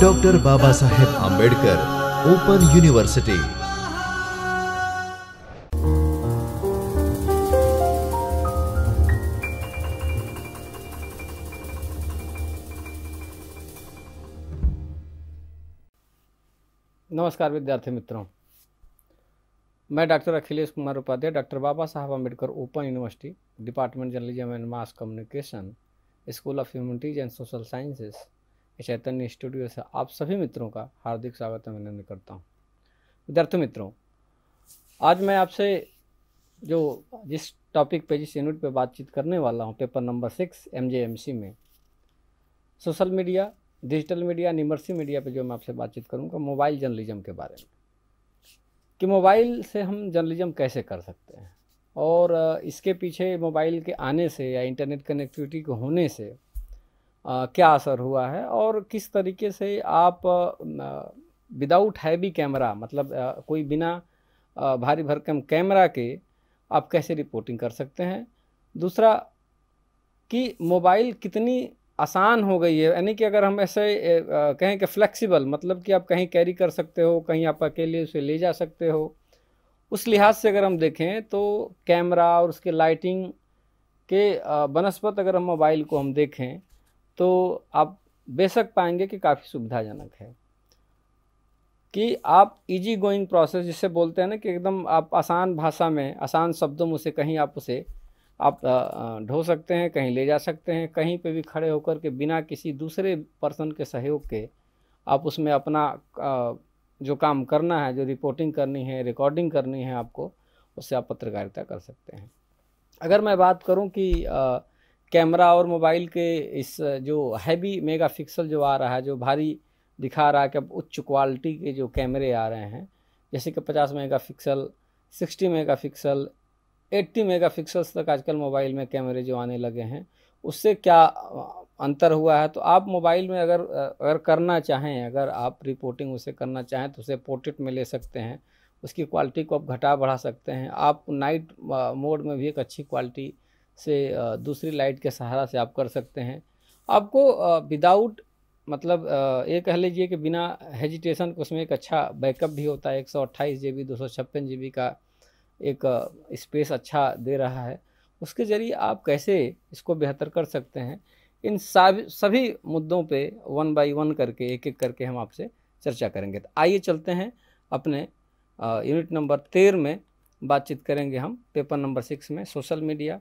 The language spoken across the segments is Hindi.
doctor Baba Saheb Ambedkar Open University नमस्कार विद्यार्थी मित्रों मैं डॉक्टर अखिलेश कुमार उपाध्याय डॉक्टर बाबा साहब Ambedkar open University department journalism and mass communication school of humanities and social sciences Chaitanya studio से आप सभी मित्रों का हार्दिक स्वागत अभिनंदन करता हूँ विद्यार्थी मित्रों आज मैं आपसे जो जिस टॉपिक पे जिस यूनिट पे बातचीत करने वाला हूँ paper number six M J M C में social media digital media immersive media पे जो मैं आपसे बातचीत करूँगा मोबाइल जर्नलिज्म के बारे में कि मोबाइल से हम जर्नलिज्म कैसे कर सकते हैं और इसके पीछे मोबाइल के आने से या इंटरनेट कनेक्टिविटी के होने से क्या असर हुआ है और किस तरीके से आप विदाउट हैवी कैमरा मतलब कोई बिना भारी भरकम कैमरा के आप कैसे रिपोर्टिंग कर सकते हैं दूसरा कि मोबाइल कितनी आसान हो गई है यानी कि अगर हम ऐसे कहें कि फ्लेक्सिबल मतलब कि आप कहीं कैरी कर सकते हो कहीं आप अकेले उसे ले जा सकते हो उस लिहाज से अगर हम देखें तो कैमरा और उसके लाइटिंग के बनस्पत अगर हम मोबाइल को हम देखें तो आप बेशक पाएंगे कि काफ़ी सुविधाजनक है कि आप इजी गोइंग प्रोसेस जिसे बोलते हैं ना कि एकदम आप आसान भाषा में आसान शब्दों में उसे कहीं आप उसे आप ढो सकते हैं कहीं ले जा सकते हैं कहीं पे भी खड़े होकर के बिना किसी दूसरे पर्सन के सहयोग के आप उसमें अपना जो काम करना है जो रिपोर्टिंग करनी है रिकॉर्डिंग करनी है आपको उससे आप पत्रकारिता कर सकते हैं अगर मैं बात करूं कि कैमरा और मोबाइल के इस जो हैवी मेगा पिक्सल जो आ रहा है जो भारी दिखा रहा है कि अब उच्च क्वालिटी के जो कैमरे आ रहे हैं जैसे कि 50 mega pixel eighty mega pixels तक आजकल मोबाइल में कैमरे जो आने लगे हैं उससे क्या अंतर हुआ है तो आप मोबाइल में अगर अगर करना चाहें अगर आप रिपोर्टिंग उसे करना चाहें तो उसे पोर्ट्रेट में ले सकते हैं उसकी क्वालिटी को आप घटा बढ़ा सकते हैं आप नाइट मोड में भी एक अच्छी क्वालिटी से दूसरी लाइट के सहारा से आप कर सकते हैं आपको विदाउट मतलब ये कह लीजिए कि बिना हेजिटेशन के उसमें एक अच्छा बैकअप भी होता है एक सौ अट्ठाईस जी बी दो सौ छप्पन जी बी का एक स्पेस अच्छा दे रहा है उसके ज़रिए आप कैसे इसको बेहतर कर सकते हैं इन सभी मुद्दों पे वन बाय वन करके एक एक करके हम आपसे चर्चा करेंगे तो आइए चलते हैं अपने यूनिट नंबर तेरह में बातचीत करेंगे हम पेपर नंबर सिक्स में social media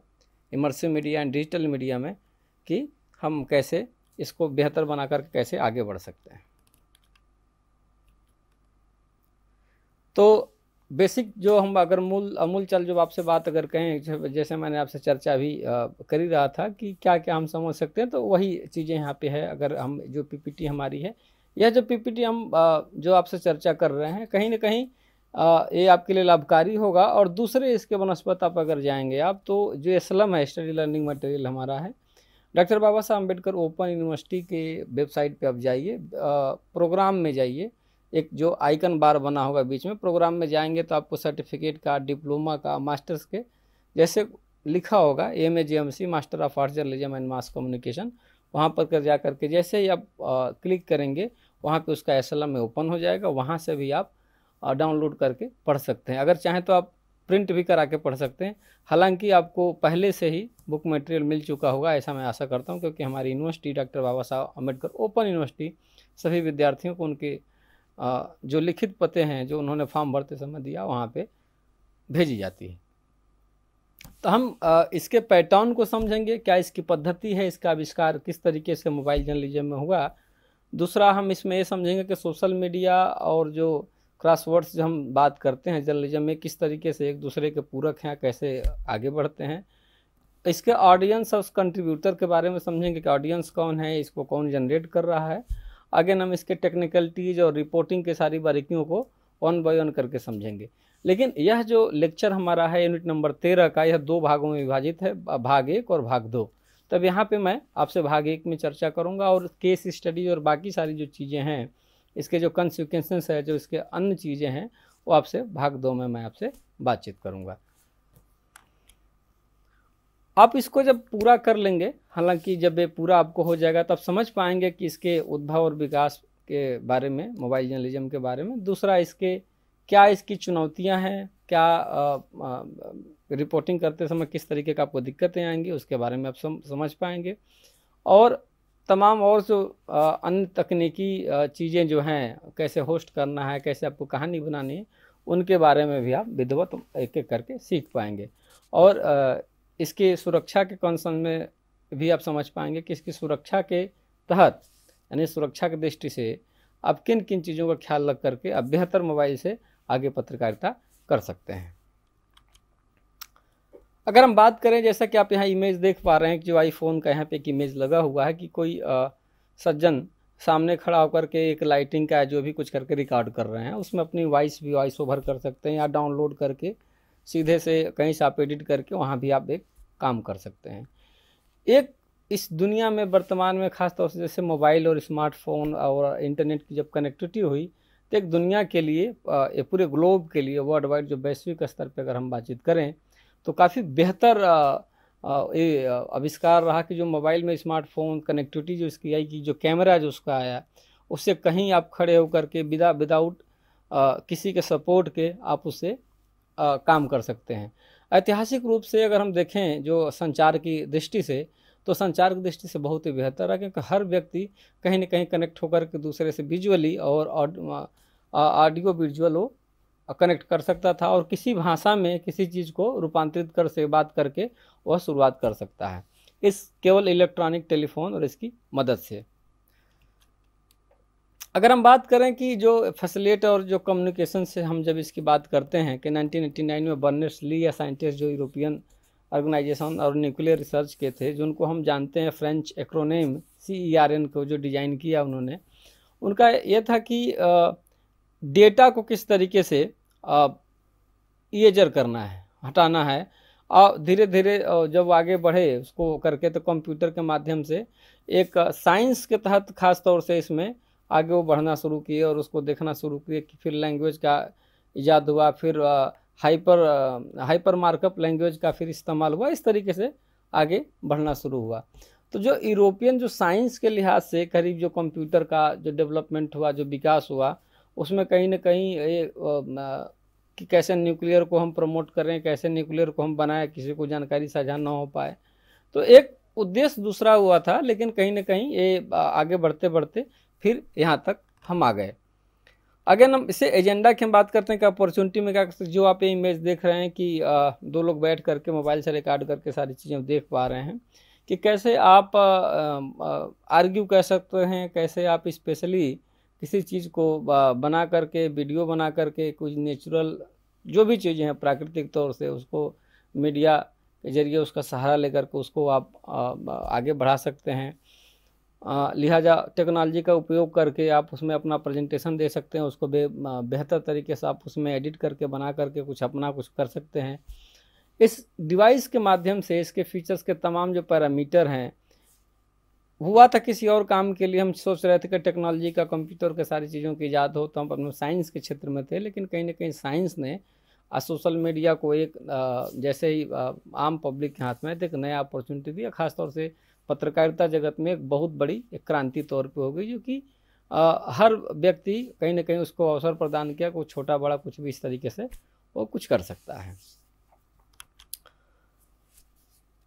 immersive media and digital media में कि हम कैसे इसको बेहतर बना कर कैसे आगे बढ़ सकते हैं तो बेसिक जो हम अगर मूल अमूल चल जो आपसे बात अगर कहें जैसे मैंने आपसे चर्चा भी कर ही रहा था कि क्या क्या हम समझ सकते हैं तो वही चीज़ें यहाँ पे है अगर हम जो पीपीटी हमारी है या जो पीपीटी हम जो आपसे चर्चा कर रहे हैं कहीं ना कहीं ये आपके लिए लाभकारी होगा और दूसरे इसके बनस्पत आप अगर जाएंगे आप तो जो एसलम है स्टडी लर्निंग मटेरियल हमारा है डॉक्टर बाबा साहब अम्बेडकर ओपन यूनिवर्सिटी के वेबसाइट पर आप जाइए प्रोग्राम में जाइए एक जो आइकन बार बना होगा बीच में प्रोग्राम में जाएंगे तो आपको सर्टिफिकेट का डिप्लोमा का मास्टर्स के जैसे लिखा होगा M A J M C master of art journalism and mass communication वहाँ पर कर जा करके जैसे ही आप आ, क्लिक करेंगे वहाँ पे उसका एस एल एम ओपन हो जाएगा वहाँ से भी आप डाउनलोड करके पढ़ सकते हैं अगर चाहें तो आप प्रिंट भी करा के पढ़ सकते हैं हालांकि आपको पहले से ही बुक मटेरियल मिल चुका होगा ऐसा मैं आशा करता हूँ क्योंकि हमारी यूनिवर्सिटी डॉक्टर बाबा साहब अम्बेडकर ओपन यूनिवर्सिटी सभी विद्यार्थियों को उनके जो लिखित पते हैं जो उन्होंने फॉर्म भरते समय दिया वहाँ पे भेजी जाती है तो हम इसके पैटर्न को समझेंगे क्या इसकी पद्धति है इसका आविष्कार किस तरीके से मोबाइल जर्नलिज्म में हुआ दूसरा हम इसमें ये समझेंगे कि सोशल मीडिया और जो क्रॉसवर्ड्स जो हम बात करते हैं जर्नलिज्म में किस तरीके से एक दूसरे के पूरक हैं कैसे आगे बढ़ते हैं इसके ऑडियंस और कंट्रीब्यूटर के बारे में समझेंगे कि ऑडियंस कौन है इसको कौन जनरेट कर रहा है अगेन हम इसके टेक्निकलिटीज़ और रिपोर्टिंग के सारी बारीकियों को वन बाई वन करके समझेंगे लेकिन यह जो लेक्चर हमारा है यूनिट नंबर तेरह का यह दो भागों में विभाजित है भाग एक और भाग दो तब यहाँ पे मैं आपसे भाग एक में चर्चा करूँगा और केस स्टडीज और बाकी सारी जो चीज़ें हैं इसके जो कंसिक्वेंसेस है जो इसके अन्य चीज़ें हैं वो आपसे भाग दो में मैं आपसे बातचीत करूँगा आप इसको जब पूरा कर लेंगे हालांकि जब ये पूरा आपको हो जाएगा तब तो समझ पाएंगे कि इसके उद्भव और विकास के बारे में मोबाइल जर्नलिज्म के बारे में दूसरा इसके क्या इसकी चुनौतियां हैं क्या आ, आ, रिपोर्टिंग करते समय किस तरीके का आपको दिक्कतें आएंगी उसके बारे में आप सम, समझ पाएंगे और तमाम और जो अन्य तकनीकी चीज़ें जो हैं कैसे होस्ट करना है कैसे आपको कहानी बनानी है उनके बारे में भी आप विधवत एक एक करके सीख पाएंगे और आ, इसके सुरक्षा के कंसर्न में भी आप समझ पाएंगे कि इसकी सुरक्षा के तहत यानी सुरक्षा की दृष्टि से आप किन किन चीज़ों का ख्याल रख करके आप बेहतर मोबाइल से आगे पत्रकारिता कर सकते हैं अगर हम बात करें जैसा कि आप यहाँ इमेज देख पा रहे हैं कि जो आईफोन का यहाँ पे एक इमेज लगा हुआ है कि कोई आ, सज्जन सामने खड़ा होकर के एक लाइटिंग का जो भी कुछ करके रिकॉर्ड कर रहे हैं उसमें अपनी वॉइस भी वॉइस ओवर कर सकते हैं या डाउनलोड करके सीधे से कहीं से आप एडिट करके वहाँ भी आप एक काम कर सकते हैं एक इस दुनिया में वर्तमान में खासतौर से जैसे मोबाइल और स्मार्टफोन और इंटरनेट की जब कनेक्टिविटी हुई तो एक दुनिया के लिए पूरे ग्लोब के लिए वर्ल्ड वाइड जो वैश्विक स्तर पर अगर हम बातचीत करें तो काफ़ी बेहतर ये आविष्कार रहा कि जो मोबाइल में स्मार्टफोन कनेक्टिविटी जो इसकी आई कि जो कैमरा जो उसका आया उससे कहीं आप खड़े होकर के विदा विदाउट किसी के सपोर्ट के आप उसे काम कर सकते हैं ऐतिहासिक रूप से अगर हम देखें जो संचार की दृष्टि से तो संचार की दृष्टि से बहुत ही बेहतर है क्योंकि हर व्यक्ति कहीं ना कहीं कनेक्ट होकर के दूसरे से विजुअली और ऑडियो विजुअल हो कनेक्ट कर सकता था और किसी भाषा में किसी चीज़ को रूपांतरित कर से बात करके वह शुरुआत कर सकता है इस केवल इलेक्ट्रॉनिक टेलीफोन और इसकी मदद से अगर हम बात करें कि जो फैसिलेट और जो कम्युनिकेशन से हम जब इसकी बात करते हैं कि 1989 में बर्नर्स ली या साइंटिस्ट जो यूरोपियन ऑर्गेनाइजेशन और न्यूक्लियर रिसर्च के थे जिनको हम जानते हैं French acronym C E R N को जो डिज़ाइन किया उन्होंने उनका यह था कि डेटा को किस तरीके से ईजर करना है हटाना है और धीरे धीरे जब आगे बढ़े उसको करके तो कंप्यूटर के माध्यम से एक साइंस के तहत खास तौर से इसमें आगे वो बढ़ना शुरू किए और उसको देखना शुरू किए कि फिर लैंग्वेज का ईजाद हुआ फिर हाइपर हाइपर मार्कअप लैंग्वेज का फिर इस्तेमाल हुआ इस तरीके से आगे बढ़ना शुरू हुआ तो जो यूरोपियन जो साइंस के लिहाज से करीब जो कंप्यूटर का जो डेवलपमेंट हुआ जो विकास हुआ उसमें कहीं ना कहीं ये कि कैसे न्यूक्लियर को हम प्रमोट करें कैसे न्यूक्लियर को हम बनाएं किसी को जानकारी साझा ना हो पाए तो एक उद्देश्य दूसरा हुआ था लेकिन कहीं ना कहीं ये आगे बढ़ते बढ़ते फिर यहाँ तक हम आ गए अगेन हम इसे एजेंडा की हम बात करते हैं कि अपॉर्चुनिटी में क्या कर सकते जो आप ये इमेज देख रहे हैं कि दो लोग बैठ करके मोबाइल से रिकॉर्ड करके सारी चीज़ें देख पा रहे हैं कि कैसे आप आर्ग्यू कह सकते हैं कैसे आप स्पेशली किसी चीज़ को बना करके वीडियो बना करके कुछ नेचुरल जो भी चीज़ें हैं प्राकृतिक तौर से उसको मीडिया के जरिए उसका सहारा लेकर के उसको आप आगे बढ़ा सकते हैं लिहाजा टेक्नोलॉजी का उपयोग करके आप उसमें अपना प्रेजेंटेशन दे सकते हैं उसको बे बेहतर तरीके से आप उसमें एडिट करके बना करके कुछ अपना कुछ कर सकते हैं इस डिवाइस के माध्यम से इसके फीचर्स के तमाम जो पैरामीटर हैं हुआ था किसी और काम के लिए हम सोच रहे थे कि टेक्नोलॉजी का कंप्यूटर के सारी चीज़ों की ईजाद हो तो हम अपने साइंस के क्षेत्र में थे लेकिन कहीं ना कहीं साइंस ने सोशल मीडिया को एक जैसे ही आम पब्लिक के हाथ में एक नया अपॉर्चुनिटी दिया खासतौर से पत्रकारिता जगत में एक बहुत बड़ी एक क्रांति तौर पे हो गई जो कि हर व्यक्ति कहीं ना कहीं उसको अवसर प्रदान किया कोई छोटा बड़ा कुछ भी इस तरीके से वो कुछ कर सकता है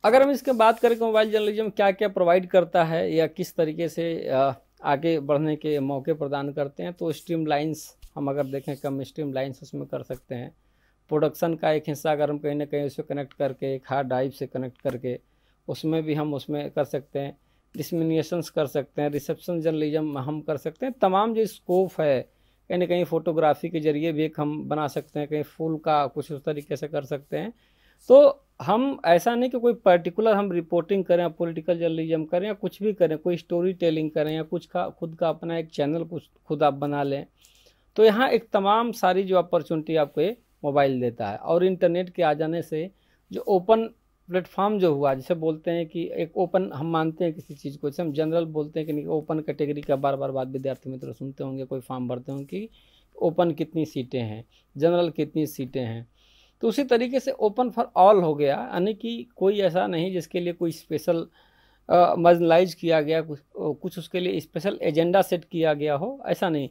अगर हम इसके बात करें कि मोबाइल जर्नलिज्म क्या क्या प्रोवाइड करता है या किस तरीके से आगे बढ़ने के मौके प्रदान करते हैं तो स्ट्रीम लाइन्स हम अगर देखें कम स्ट्रीम लाइन्स उसमें कर सकते हैं प्रोडक्शन का एक हिस्सा अगर हम कहीं ना कहीं उसे कनेक्ट करके एक हार्ड ड्राइव से कनेक्ट करके उसमें भी हम उसमें कर सकते हैं डिसमिनेशंस कर सकते हैं रिसेप्शन जर्नलिज्म हम कर सकते हैं तमाम जो स्कोप है कहीं ना कहीं फ़ोटोग्राफी के ज़रिए भी एक हम बना सकते हैं कहीं फूल का कुछ उस तरीके से कर सकते हैं तो हम ऐसा नहीं कि कोई पर्टिकुलर हम रिपोर्टिंग करें पोलिटिकल जर्नलिज्म करें या कुछ भी करें कोई स्टोरी टेलिंग करें या कुछ का खुद का अपना एक चैनल कुछ खुद आप बना लें तो यहाँ एक तमाम सारी जो अपॉर्चुनिटी आपको ये मोबाइल देता है और इंटरनेट के आ जाने से जो ओपन प्लेटफॉर्म जो हुआ जिसे बोलते हैं कि एक ओपन हम मानते हैं किसी चीज़ को जैसे हम जनरल बोलते हैं कि नहीं ओपन कैटेगरी का बार बार बात विद्यार्थी मित्र तो सुनते होंगे कोई फॉर्म भरते होंगे कि ओपन कितनी सीटें हैं जनरल कितनी सीटें हैं तो उसी तरीके से ओपन फॉर ऑल हो गया यानी कि कोई ऐसा नहीं जिसके लिए कोई स्पेशल मजनलाइज किया गया कुछ कुछ उसके लिए स्पेशल एजेंडा सेट किया गया हो ऐसा नहीं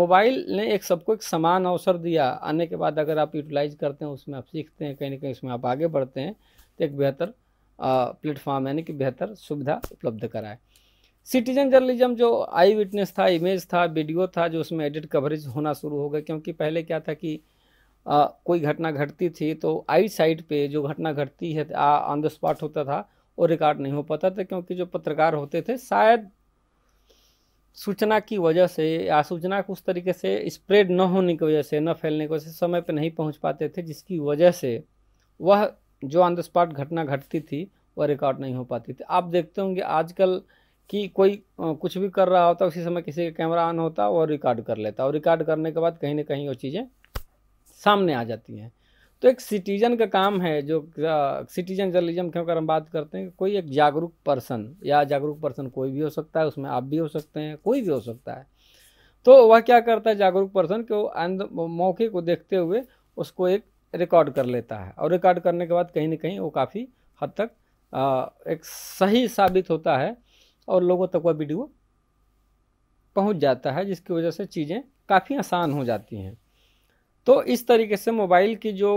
मोबाइल ने एक सबको एक समान अवसर दिया आने के बाद अगर आप यूटिलाइज करते हैं उसमें आप सीखते हैं कहीं ना कहीं उसमें आप आगे बढ़ते हैं तो एक बेहतर प्लेटफॉर्म यानी कि बेहतर सुविधा उपलब्ध कराए सिटीजन जर्नलिज्म जो आई विटनेस था इमेज था वीडियो था जो उसमें एडिट कवरेज होना शुरू हो गया क्योंकि पहले क्या था कि आ, कोई घटना घटती थी तो आई साइड पे जो घटना घटती है ऑन द स्पॉट होता था वो रिकॉर्ड नहीं हो पाता था क्योंकि जो पत्रकार होते थे शायद सूचना की वजह से या सूचना को उस तरीके से स्प्रेड न होने की वजह से न फैलने की वजह से समय पर नहीं पहुंच पाते थे जिसकी वजह से वह जो ऑन द स्पॉट घटना घटती थी वह रिकॉर्ड नहीं हो पाती थी आप देखते होंगे आजकल कि कोई कुछ भी कर रहा होता उसी समय किसी का कैमरा ऑन होता और रिकॉर्ड कर लेता और रिकॉर्ड करने के बाद कहीं ना कहीं वो चीज़ें सामने आ जाती हैं तो एक सिटीजन का काम है जो सिटीजन जर्नलिज्म के अगर हम बात करते हैं कोई एक जागरूक पर्सन या जागरूक पर्सन कोई भी हो सकता है उसमें आप भी हो सकते हैं कोई भी हो सकता है तो वह क्या करता है जागरूक पर्सन के मौके को देखते हुए उसको एक रिकॉर्ड कर लेता है और रिकॉर्ड करने के बाद कहीं ना कहीं वो काफ़ी हद तक आ, एक सही साबित होता है और लोगों तक वह वीडियो पहुंच जाता है जिसकी वजह से चीज़ें काफ़ी आसान हो जाती हैं तो इस तरीके से मोबाइल की जो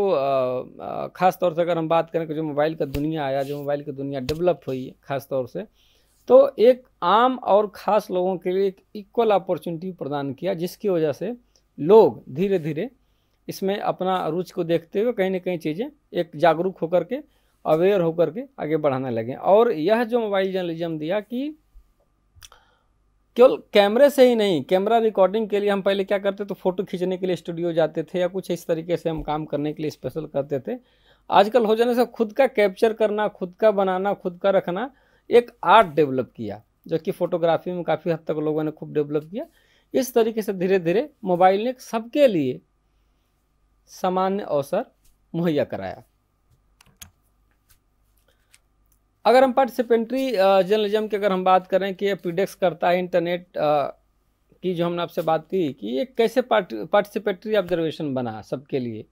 ख़ास तौर से अगर हम बात करें कि जो मोबाइल का दुनिया आया जो मोबाइल की दुनिया डेवलप हुई ख़ास तौर से तो एक आम और ख़ास लोगों के लिए एक इक्वल अपॉर्चुनिटी प्रदान किया जिसकी वजह से लोग धीरे धीरे इसमें अपना रुचि को देखते हुए कहीं ना कहीं चीज़ें एक जागरूक होकर के अवेयर होकर के आगे बढ़ाने लगे और यह जो मोबाइल जर्नलिज्म दिया कि केवल कैमरे से ही नहीं कैमरा रिकॉर्डिंग के लिए हम पहले क्या करते तो फ़ोटो खींचने के लिए स्टूडियो जाते थे या कुछ इस तरीके से हम काम करने के लिए स्पेशल करते थे आजकल हो जाने से खुद का कैप्चर करना खुद का बनाना खुद का रखना एक आर्ट डेवलप किया जो कि फ़ोटोग्राफी में काफ़ी हद तक लोगों ने खूब डेवलप किया इस तरीके से धीरे धीरे मोबाइल ने सबके लिए सामान्य अवसर मुहैया कराया अगर हम पार्टिसिपेंट्री जर्नलिज्म की अगर हम बात करें कि ये प्रीडेक्स करता है इंटरनेट की जो हमने आपसे बात की कि ये कैसे पार्टिसिपेटरी ऑब्जर्वेशन बना सबके लिए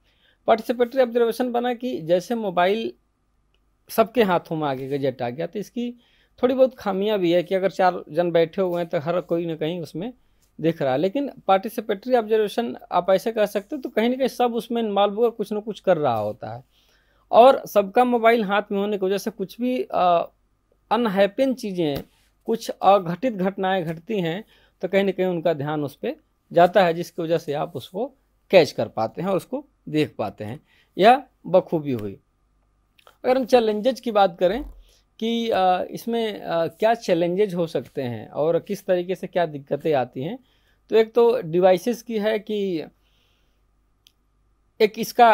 पार्टिसिपेटरी ऑब्जर्वेशन बना कि जैसे मोबाइल सबके हाथों में आगे गजट आ गया तो इसकी थोड़ी बहुत खामियां भी है कि अगर चार जन बैठे हुए हैं तो हर कोई ना कहीं उसमें दिख रहा है लेकिन पार्टिसिपेटरी ऑब्जर्वेशन आप ऐसे कह सकते हो तो कहीं ना कहीं सब उसमें इन्वॉल्व होकर कुछ ना कुछ कर रहा होता है और सबका मोबाइल हाथ में होने की वजह से कुछ भी अनहैपिन चीज़ें कुछ अघटित घटनाएं घटती हैं तो कहीं ना कहीं उनका ध्यान उस पर जाता है जिसकी वजह से आप उसको कैच कर पाते हैं और उसको देख पाते हैं यह बखूबी हुई अगर हम चैलेंजेज की बात करें कि इसमें क्या चैलेंजेज हो सकते हैं और किस तरीके से क्या दिक्कतें आती हैं तो एक तो डिवाइसेस की है कि एक इसका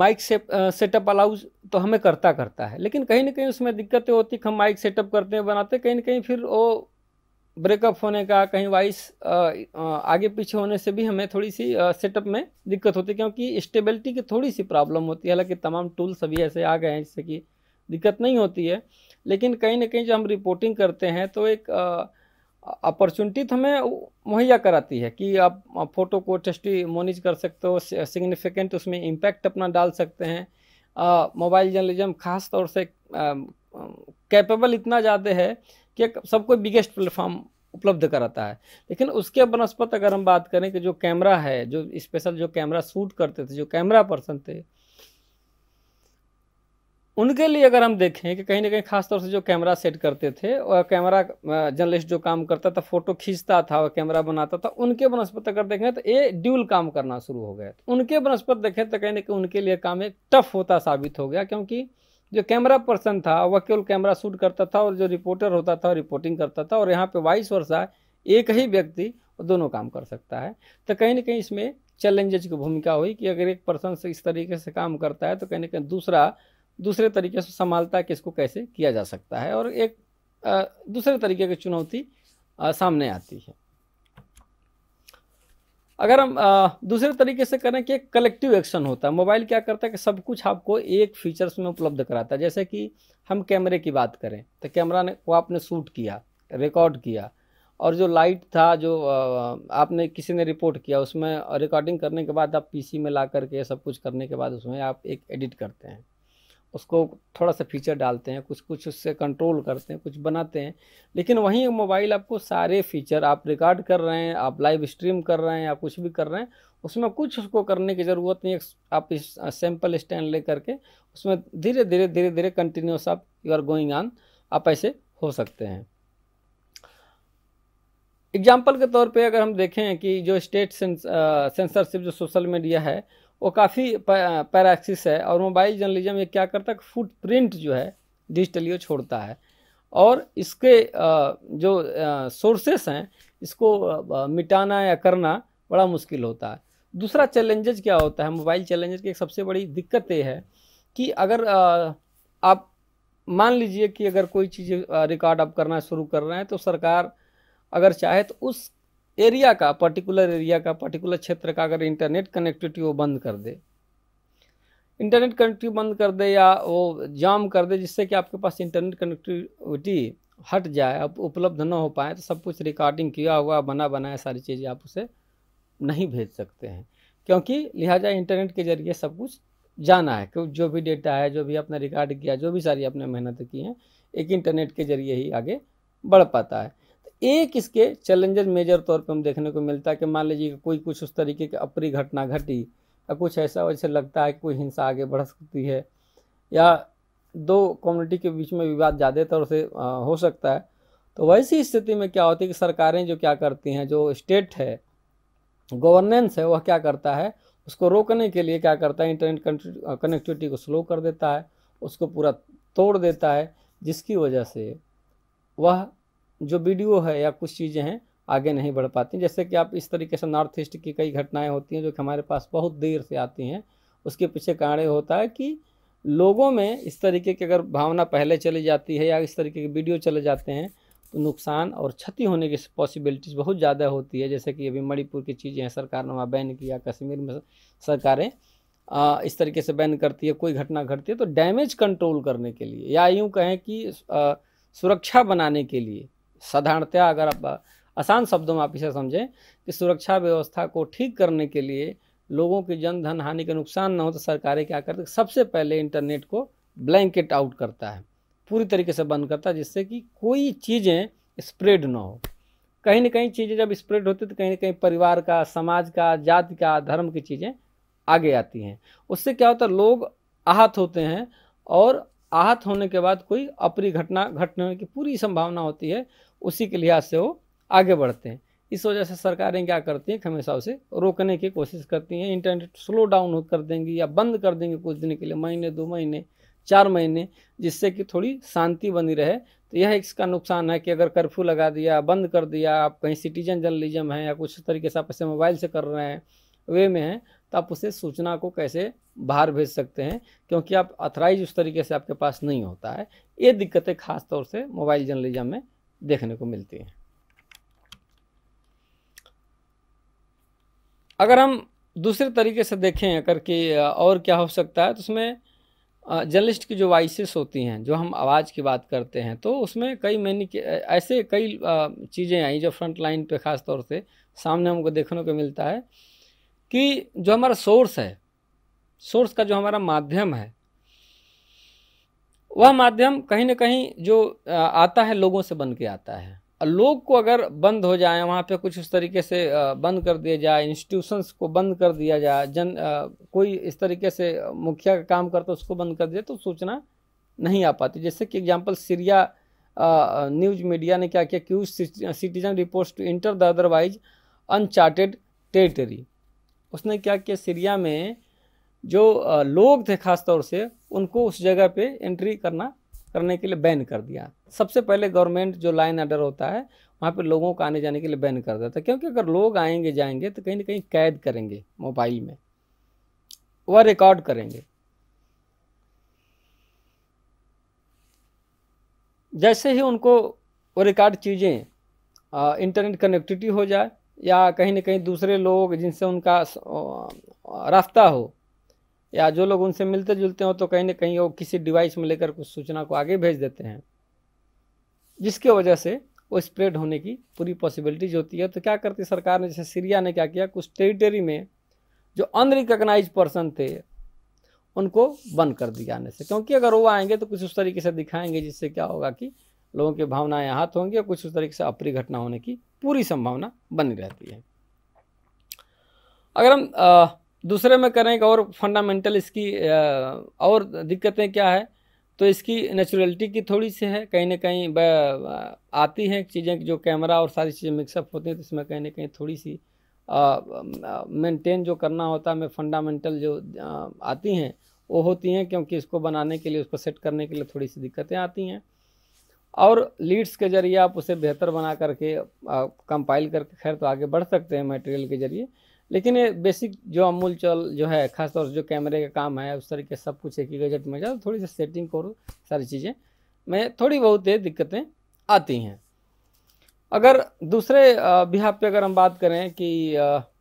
माइक से सेटअप अलाउज तो हमें करता करता है लेकिन कहीं ना कहीं उसमें दिक्कतें होती हम माइक सेटअप करते हैं बनाते कहीं ना कहीं फिर वो ब्रेकअप होने का कहीं वाइस आगे पीछे होने से भी हमें थोड़ी सी सेटअप में दिक्कत होती है क्योंकि स्टेबिलिटी की थोड़ी सी प्रॉब्लम होती है हालांकि तमाम टूल्स अभी ऐसे आ गए हैं जैसे कि दिक्कत नहीं होती है लेकिन कहीं ना कहीं जब हम रिपोर्टिंग करते हैं तो एक अपॉर्चुनिटी तो हमें मुहैया कराती है कि आप फोटो को टेस्टी मोनिज कर सकते हो सिग्निफिकेंट उसमें इम्पैक्ट अपना डाल सकते हैं मोबाइल जर्नलिज्म खास तौर से कैपेबल इतना ज़्यादा है कि सबको बिगेस्ट प्लेटफॉर्म उपलब्ध कराता है लेकिन उसके बनस्पत अगर हम बात करें कि जो कैमरा है जो स्पेशल जो कैमरा शूट करते थे जो कैमरा पर्सन थे उनके लिए अगर हम देखें कि कहीं ना कहीं खासतौर से जो कैमरा सेट करते थे और कैमरा जर्नलिस्ट जो काम करता था फोटो खींचता था और कैमरा बनाता था उनके वनस्पत अगर देखें तो ये ड्यूल काम करना शुरू हो गया उनके वनस्पत देखें तो कहीं ना कहीं उनके लिए काम एक टफ होता साबित हो गया क्योंकि जो कैमरा पर्सन था वह केवल कैमरा शूट करता था और जो रिपोर्टर होता था रिपोर्टिंग करता था और यहाँ पर वाइस वर्षा एक ही व्यक्ति दोनों काम कर सकता है तो कहीं ना कहीं इसमें चैलेंजेज की भूमिका हुई कि अगर एक पर्सन से इस तरीके से काम करता है तो कहीं ना कहीं दूसरा दूसरे तरीके से संभालता है कि इसको कैसे किया जा सकता है और एक दूसरे तरीके की चुनौती सामने आती है अगर हम दूसरे तरीके से करें कि एक कलेक्टिव एक्शन होता है मोबाइल क्या करता है कि सब कुछ आपको एक फीचर्स में उपलब्ध कराता है जैसे कि हम कैमरे की बात करें तो कैमरा ने को आपने शूट किया रिकॉर्ड किया और जो लाइट था जो आपने किसी ने रिपोर्ट किया उसमें रिकॉर्डिंग करने के बाद आप पीसी में ला करके सब कुछ करने के बाद उसमें आप एक एडिट करते हैं उसको थोड़ा सा फीचर डालते हैं कुछ कुछ उससे कंट्रोल करते हैं कुछ बनाते हैं लेकिन वहीं मोबाइल आपको सारे फीचर आप रिकॉर्ड कर रहे हैं आप लाइव स्ट्रीम कर रहे हैं या कुछ भी कर रहे हैं उसमें कुछ उसको करने की ज़रूरत नहीं आप इस सैम्पल स्टैंड ले करके उसमें धीरे धीरे धीरे धीरे कंटिन्यूस आप यू आर गोइंग ऑन आप ऐसे हो सकते हैं एग्जाम्पल के तौर पर अगर हम देखें कि जो स्टेट सेंसरशिप जो सोशल मीडिया है वो काफ़ी पैराक्सिस है और मोबाइल जर्नलिज्म ये क्या करता है फुट प्रिंट जो है डिजिटली वो छोड़ता है और इसके जो सोर्सेस हैं इसको मिटाना या करना बड़ा मुश्किल होता है दूसरा चैलेंजेज क्या होता है मोबाइल चैलेंजेज की एक सबसे बड़ी दिक्कत ये है कि अगर आप मान लीजिए कि अगर कोई चीज़ रिकॉर्ड आप करना शुरू कर रहे हैं तो सरकार अगर चाहे तो उस एरिया का पर्टिकुलर एरिया का पर्टिकुलर क्षेत्र का अगर इंटरनेट कनेक्टिविटी वो बंद कर दे इंटरनेट कनेक्टिविटी बंद कर दे या वो जाम कर दे जिससे कि आपके पास इंटरनेट कनेक्टिविटी हट जाए अब उपलब्ध ना हो पाए तो सब कुछ रिकॉर्डिंग किया हुआ बना बनाया सारी चीज़ें आप उसे नहीं भेज सकते हैं क्योंकि लिहाजा इंटरनेट के जरिए सब कुछ जाना है क्योंकि जो भी डेटा है जो भी आपने रिकॉर्ड किया जो भी सारी आपने मेहनत की है एक इंटरनेट के जरिए ही आगे बढ़ पाता है एक इसके चैलेंजर मेजर तौर पे हम देखने को मिलता है कि मान लीजिए कोई कुछ उस तरीके की अप्री घटना घटी या कुछ ऐसा वैसे लगता है कि कोई हिंसा आगे बढ़ सकती है या दो कम्युनिटी के बीच में विवाद ज़्यादा तौर से हो सकता है तो वैसी स्थिति में क्या होती है कि सरकारें जो क्या करती हैं जो स्टेट है गवर्नेंस है वह क्या करता है उसको रोकने के लिए क्या करता है इंटरनेट कनेक्टिविटी को स्लो कर देता है उसको पूरा तोड़ देता है जिसकी वजह से वह जो वीडियो है या कुछ चीज़ें हैं आगे नहीं बढ़ पाती जैसे कि आप इस तरीके से नॉर्थ ईस्ट की कई घटनाएं होती हैं जो कि हमारे पास बहुत देर से आती हैं उसके पीछे कारण होता है कि लोगों में इस तरीके की अगर भावना पहले चली जाती है या इस तरीके के वीडियो चले जाते हैं तो नुकसान और क्षति होने की पॉसिबिलिटीज़ बहुत ज़्यादा होती है जैसे कि अभी मणिपुर की चीज़ें हैं सरकार ने वहाँ बैन किया कश्मीर में सरकारें इस तरीके से बैन करती है कोई घटना घटती है तो डैमेज कंट्रोल करने के लिए या यूँ कहें कि सुरक्षा बनाने के लिए साधारणतया अगर आप आसान शब्दों में आप इसे समझें कि सुरक्षा व्यवस्था को ठीक करने के लिए लोगों की जन धन हानि का नुकसान ना हो तो सरकारें क्या करते सबसे पहले इंटरनेट को ब्लैंकेट आउट करता है पूरी तरीके से बंद करता है जिससे कि कोई चीज़ें स्प्रेड ना हो कहीं ना कहीं चीज़ें जब स्प्रेड होती तो कहीं ना कहीं परिवार का समाज का जाति का धर्म की चीज़ें आगे आती हैं उससे क्या होता है लोग आहत होते हैं और आहत होने के बाद कोई अप्रिय घटना घटने की पूरी संभावना होती है उसी के लिहाज से वो आगे बढ़ते हैं इस वजह से सरकारें क्या करती हैं हमेशा उसे रोकने की कोशिश करती हैं इंटरनेट स्लो डाउन कर देंगी या बंद कर देंगे कुछ दिन के लिए महीने दो महीने चार महीने जिससे कि थोड़ी शांति बनी रहे तो यह इसका नुकसान है कि अगर कर्फ्यू लगा दिया बंद कर दिया आप कहीं सिटीजन जर्नलिज्म है या कुछ तरीके से आप ऐसे मोबाइल से कर रहे हैं वे में हैं तो आप उसे सूचना को कैसे बाहर भेज सकते हैं क्योंकि आप अथराइज उस तरीके से आपके पास नहीं होता है ये दिक्कतें खासतौर से मोबाइल जर्नलिज्म में देखने को मिलती है अगर हम दूसरे तरीके से देखें अगर कि और क्या हो सकता है तो उसमें जर्नलिस्ट की जो वाइसिस होती हैं जो हम आवाज़ की बात करते हैं तो उसमें कई मैंने ऐसे कई चीज़ें आई जो फ्रंट लाइन पे ख़ास तौर से सामने हमको देखने को मिलता है कि जो हमारा सोर्स है सोर्स का जो हमारा माध्यम है वह माध्यम कहीं ना कहीं जो आता है लोगों से बन के आता है लोग को अगर बंद हो जाए वहाँ पे कुछ उस तरीके से बंद कर दिया जाए इंस्टीट्यूशंस को बंद कर दिया जाए जन कोई इस तरीके से मुखिया का काम करता उसको बंद कर दिया तो सूचना नहीं आ पाती जैसे कि एग्जांपल सीरिया न्यूज मीडिया ने क्या किया cause citizen report to enter the otherwise uncharted territory उसने क्या किया सीरिया में जो लोग थे ख़ास तौर से उनको उस जगह पे एंट्री करना करने के लिए बैन कर दिया सबसे पहले गवर्नमेंट जो लाइन आर्डर होता है वहाँ पे लोगों को आने जाने के लिए बैन कर देता है क्योंकि अगर लोग आएंगे जाएंगे तो कहीं ना कहीं कैद करेंगे मोबाइल में वह रिकॉर्ड करेंगे जैसे ही उनको वो रिकॉर्ड चीज़ें इंटरनेट कनेक्टिविटी हो जाए या कहीं ना कहीं दूसरे लोग जिनसे उनका रास्ता हो या जो लोग उनसे मिलते जुलते हों तो कहीं ना कहीं वो किसी डिवाइस में लेकर कुछ सूचना को आगे भेज देते हैं जिसके वजह से वो स्प्रेड होने की पूरी पॉसिबिलिटीज होती है तो क्या करती सरकार ने जैसे सीरिया ने क्या किया कुछ टेरिटरी में जो अनरिकग्नाइज पर्सन थे उनको बंद कर दिया आने से क्योंकि अगर वो आएंगे तो कुछ उस तरीके से दिखाएंगे जिससे क्या होगा कि लोगों की भावनाएं हाथ होंगी और कुछ उस तरीके से अप्रिय घटना होने की पूरी संभावना बनी रहती है अगर हम आ, दूसरे में करें एक और फंडामेंटल इसकी और दिक्कतें क्या है तो इसकी नेचुरलिटी की थोड़ी सी है कहीं ना कहीं आती हैं चीज़ें जो कैमरा और सारी चीज़ें मिक्सअप होती हैं तो इसमें कहीं ना कहीं थोड़ी सी मेंटेन जो करना होता है मैं फंडामेंटल जो आती हैं वो होती हैं क्योंकि इसको बनाने के लिए उसको सेट करने के लिए थोड़ी सी दिक्कतें आती हैं और लीड्स के ज़रिए आप उसे बेहतर बना करके कंपाइल करके खैर तो आगे बढ़ सकते हैं मटेरियल के ज़रिए लेकिन ये बेसिक जो अमूल चल जो है खासतौर से जो कैमरे का काम है उस तरीके सब कुछ एक ही गजट में जाओ थोड़ी सी से सेटिंग करो सारी चीज़ें में थोड़ी बहुत ये दिक्कतें आती हैं अगर दूसरे बिहार पे अगर हम बात करें कि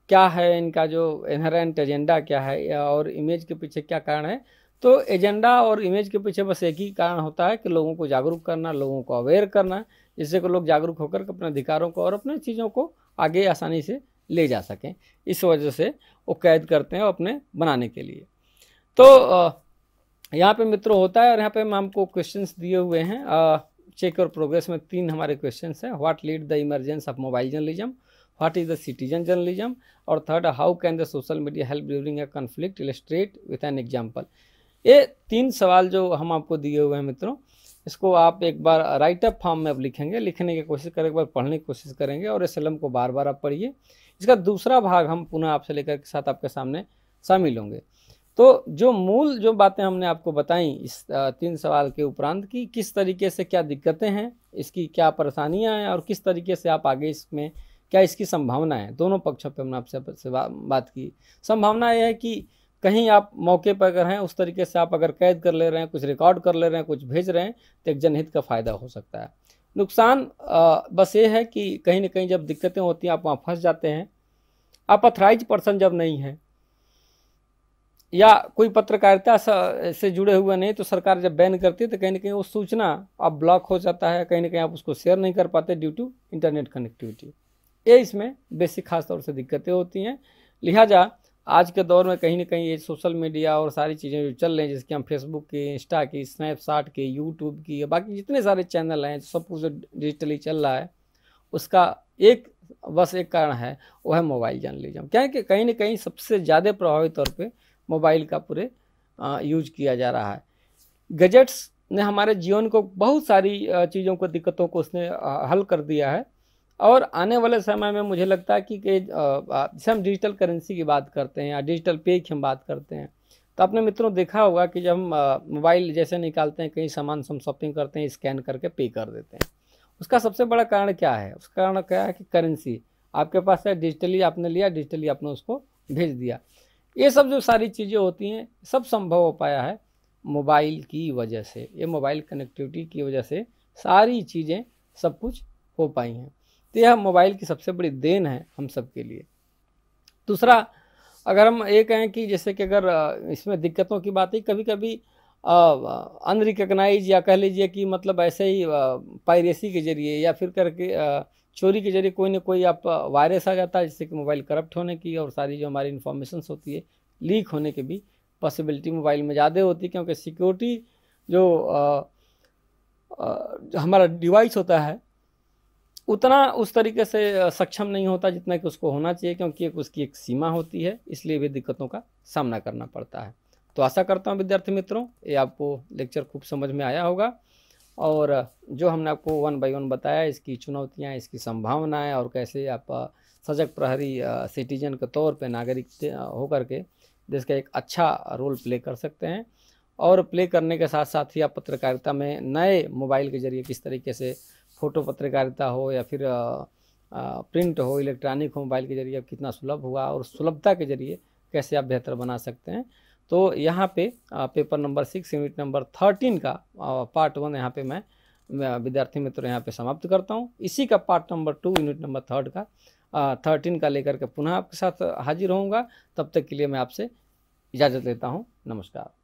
क्या है इनका जो इनहरेंट एजेंडा क्या है और इमेज के पीछे क्या कारण है तो एजेंडा और इमेज के पीछे बस एक ही कारण होता है कि लोगों को जागरूक करना लोगों को अवेयर करना जिससे कि लोग जागरूक होकर अपने अधिकारों को और अपने चीज़ों को आगे आसानी से ले जा सकें इस वजह से वो कैद करते हैं अपने बनाने के लिए तो यहाँ पे मित्रों होता है और यहाँ पे मैम को क्वेश्चंस दिए हुए हैं चेक और प्रोग्रेस में तीन हमारे क्वेश्चन हैं what lead the emergence of mobile journalism what is the citizen journalism और third how can the social media help during a conflict illustrate with an example ये तीन सवाल जो हम आपको दिए हुए हैं मित्रों इसको आप एक बार राइटअप फॉर्म में अब लिखेंगे लिखने की कोशिश करें एक बार पढ़ने की कोशिश करेंगे और एस को बार बार आप पढ़िए इसका दूसरा भाग हम पुनः आपसे लेकर के साथ आपके सामने शामिल होंगे तो जो मूल जो बातें हमने आपको बताई इस तीन सवाल के उपरांत की किस तरीके से क्या दिक्कतें हैं इसकी क्या परेशानियाँ हैं और किस तरीके से आप आगे इसमें क्या इसकी संभावना है दोनों पक्षों पर हमने आपसे बात की संभावना यह है कि कहीं आप मौके पर अगर हैं उस तरीके से आप अगर कैद कर ले रहे हैं कुछ रिकॉर्ड कर ले रहे हैं कुछ भेज रहे हैं तो एक जनहित का फ़ायदा हो सकता है नुकसान बस ये है कि कहीं ना कहीं जब दिक्कतें होती हैं आप वहाँ फंस जाते हैं आप अथराइज पर्सन जब नहीं हैं या कोई पत्रकारिता से जुड़े हुए नहीं तो सरकार जब बैन करती है तो कहीं ना कहीं वो सूचना आप ब्लॉक हो जाता है कहीं ना कहीं आप उसको शेयर नहीं कर पाते ड्यू टू इंटरनेट कनेक्टिविटी ये इसमें बेसिक खास तौर से दिक्कतें होती हैं लिहाजा आज के दौर में कहीं ना कहीं ये सोशल मीडिया और सारी चीज़ें जो चल रही हैं जैसे कि हम फेसबुक की इंस्टा की स्नैपचैट की यूट्यूब की बाकी जितने सारे चैनल हैं सब कुछ डिजिटली चल रहा है उसका एक बस एक कारण है वो है मोबाइल लीजिए क्या है कि कहीं ना कहीं सबसे ज़्यादा प्रभावित तौर पर मोबाइल का पूरे यूज किया जा रहा है गजट्स ने हमारे जीवन को बहुत सारी चीज़ों को दिक्कतों को उसने हल कर दिया है और आने वाले समय में मुझे लगता है कि जैसे हम डिजिटल करेंसी की बात करते हैं या डिजिटल पे की हम बात करते हैं तो आपने मित्रों देखा होगा कि जब हम मोबाइल जैसे निकालते हैं कहीं सामान हम शॉपिंग करते हैं स्कैन करके पे कर देते हैं उसका सबसे बड़ा कारण क्या है उसका कारण क्या है कि करेंसी आपके पास है डिजिटली आपने लिया डिजिटली आपने उसको भेज दिया ये सब जो सारी चीज़ें होती हैं सब संभव हो पाया है मोबाइल की वजह से ये मोबाइल कनेक्टिविटी की वजह से सारी चीज़ें सब कुछ हो पाई हैं तो यह मोबाइल की सबसे बड़ी देन है हम सब के लिए दूसरा अगर हम ये कहें कि जैसे कि अगर इसमें दिक्कतों की बात है कभी कभी अनरिकगनाइज या कह लीजिए कि मतलब ऐसे ही पायरेसी के जरिए या फिर करके चोरी के जरिए कोई ना कोई आप वायरस आ जाता है जिससे कि मोबाइल करप्ट होने की और सारी जो हमारी इन्फॉर्मेशन होती है लीक होने की भी पॉसिबिलिटी मोबाइल में ज़्यादा होती है क्योंकि सिक्योरिटी जो जो हमारा डिवाइस होता है उतना उस तरीके से सक्षम नहीं होता जितना कि उसको होना चाहिए क्योंकि एक उसकी एक सीमा होती है इसलिए भी दिक्कतों का सामना करना पड़ता है तो आशा करता हूँ विद्यार्थी मित्रों ये आपको लेक्चर खूब समझ में आया होगा और जो हमने आपको वन बाई वन बताया इसकी चुनौतियाँ इसकी संभावनाएँ और कैसे आप सजग प्रहरी सिटीजन के तौर पर नागरिक होकर के देश का एक अच्छा रोल प्ले कर सकते हैं और प्ले करने के साथ साथ ही आप पत्रकारिता में नए मोबाइल के जरिए किस तरीके से फ़ोटो पत्रकारिता हो या फिर प्रिंट हो इलेक्ट्रॉनिक हो मोबाइल के जरिए अब कितना सुलभ हुआ और सुलभता के जरिए कैसे आप बेहतर बना सकते हैं तो यहाँ पे paper number six unit number thirteen का पार्ट वन यहाँ पे मैं विद्यार्थी मित्र यहाँ पे समाप्त करता हूँ इसी का part number two unit number third का थर्टीन का लेकर के पुनः आपके साथ हाजिर होऊंगा तब तक के लिए मैं आपसे इजाज़त लेता हूँ नमस्कार